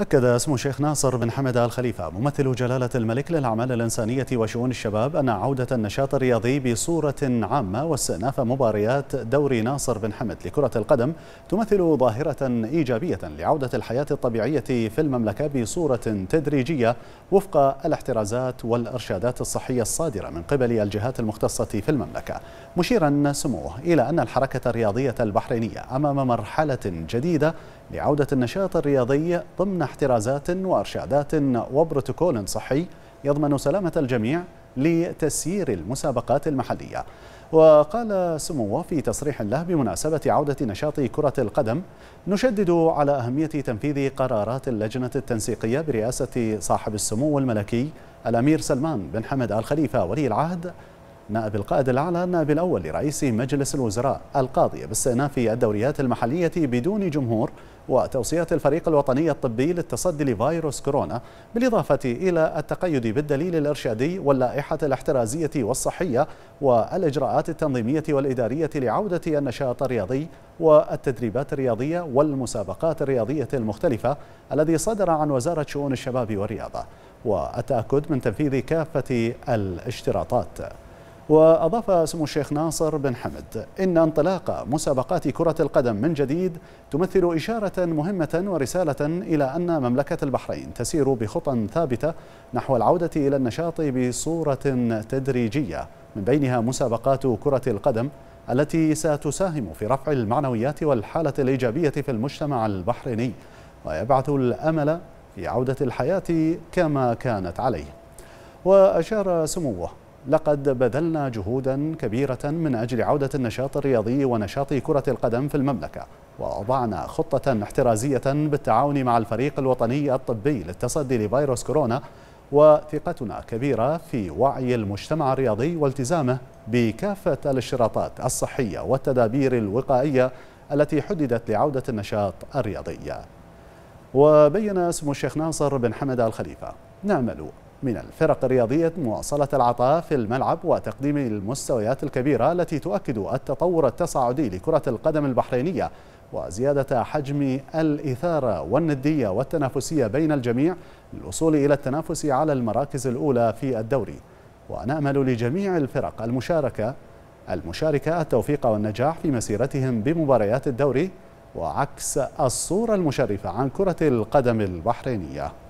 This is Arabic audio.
أكد اسم الشيخ ناصر بن حمد آل خليفة ممثل جلالة الملك للأعمال الإنسانية وشؤون الشباب أن عودة النشاط الرياضي بصورة عامة واستئناف مباريات دوري ناصر بن حمد لكرة القدم تمثل ظاهرة إيجابية لعودة الحياة الطبيعية في المملكة بصورة تدريجية وفق الاحترازات والإرشادات الصحية الصادرة من قبل الجهات المختصة في المملكة مشيرا سموه إلى أن الحركة الرياضية البحرينية أمام مرحلة جديدة لعودة النشاط الرياضي ضمن احترازات وارشادات وبروتوكول صحي يضمن سلامه الجميع لتسيير المسابقات المحليه. وقال سموه في تصريح له بمناسبة عودة نشاط كرة القدم نشدد على أهمية تنفيذ قرارات اللجنة التنسيقية برئاسة صاحب السمو الملكي الأمير سلمان بن حمد آل خليفة ولي العهد نائب القائد الأعلى النائب الأول لرئيس مجلس الوزراء القاضية باستئناف الدوريات المحلية بدون جمهور وتوصية الفريق الوطني الطبي للتصدي لفيروس كورونا بالإضافة إلى التقيد بالدليل الإرشادي واللائحة الاحترازية والصحية والإجراءات التنظيمية والإدارية لعودة النشاط الرياضي والتدريبات الرياضية والمسابقات الرياضية المختلفة الذي صدر عن وزارة شؤون الشباب والرياضة والتأكد من تنفيذ كافة الاشتراطات وأضاف سمو الشيخ ناصر بن حمد إن انطلاق مسابقات كرة القدم من جديد تمثل إشارة مهمة ورسالة إلى أن مملكة البحرين تسير بخطى ثابتة نحو العودة إلى النشاط بصورة تدريجية من بينها مسابقات كرة القدم التي ستساهم في رفع المعنويات والحالة الإيجابية في المجتمع البحريني ويبعث الأمل في عودة الحياة كما كانت عليه وأشار سموه لقد بذلنا جهودا كبيرة من أجل عودة النشاط الرياضي ونشاط كرة القدم في المملكة ووضعنا خطة احترازية بالتعاون مع الفريق الوطني الطبي للتصدي لفيروس كورونا وثقتنا كبيرة في وعي المجتمع الرياضي والتزامه بكافة الاشتراطات الصحية والتدابير الوقائية التي حددت لعودة النشاط الرياضي وبين اسم الشيخ ناصر بن حمد الخليفة نعمل من الفرق الرياضية مواصلة العطاء في الملعب وتقديم المستويات الكبيرة التي تؤكد التطور التصاعدي لكرة القدم البحرينية وزيادة حجم الإثارة والندية والتنافسية بين الجميع للوصول إلى التنافس على المراكز الأولى في الدوري ونأمل لجميع الفرق المشاركة المشاركة التوفيق والنجاح في مسيرتهم بمباريات الدوري وعكس الصورة المشرفة عن كرة القدم البحرينية